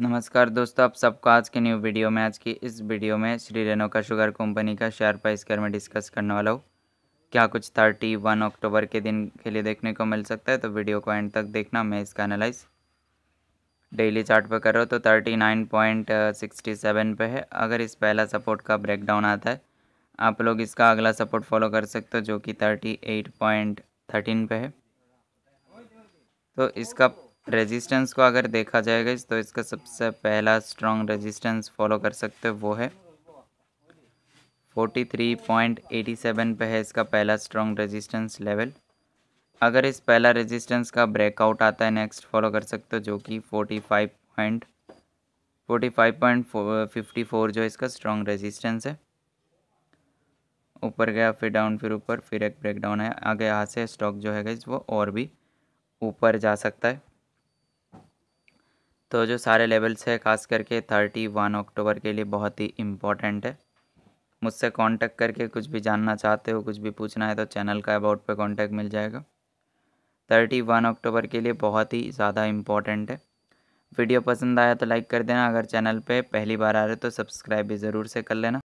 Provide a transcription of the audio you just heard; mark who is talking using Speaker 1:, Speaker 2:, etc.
Speaker 1: नमस्कार दोस्तों आप सबको आज के न्यू वीडियो में आज की इस वीडियो में श्री रेनोका शुगर कंपनी का शेयर प्राइस कर मैं डिस्कस करने वाला हूँ क्या कुछ थर्टी वन अक्टूबर के दिन के लिए देखने को मिल सकता है तो वीडियो को एंड तक देखना मैं इसका एनालाइज डेली चार्ट पर कर रहा हूँ तो thirty nine point sixty seven पर है अगर इस पहला सपोर्ट का ब्रेकडाउन आता है आप लोग इसका अगला सपोर्ट फॉलो कर सकते हो जो कि थर्टी एट पॉइंट थर्टीन पर है तो इसका रेजिस्टेंस को अगर देखा जाएगा तो इसका सबसे पहला स्ट्रॉन्ग रेजिस्टेंस फॉलो कर सकते हो वो है 43.87 पे है इसका पहला स्ट्रॉन्ग रेजिस्टेंस लेवल अगर इस पहला रेजिस्टेंस का ब्रेकआउट आता है नेक्स्ट फॉलो कर सकते हो जो कि फोर जो इसका स्ट्रॉन्ग रेजिस्टेंस है ऊपर गया फिर डाउन फिर ऊपर फिर एक ब्रेकडाउन है आगे यहाँ से स्टॉक जो है वो और भी ऊपर जा सकता है तो जो सारे लेवल्स है खास करके थर्टी वन अक्टूबर के लिए बहुत ही इम्पॉर्टेंट है मुझसे कांटेक्ट करके कुछ भी जानना चाहते हो कुछ भी पूछना है तो चैनल का अबाउट पे कांटेक्ट मिल जाएगा थर्टी वन अक्टूबर के लिए बहुत ही ज़्यादा इम्पॉर्टेंट है वीडियो पसंद आया तो लाइक कर देना अगर चैनल पे पहली बार आ रहे तो सब्सक्राइब भी ज़रूर से कर लेना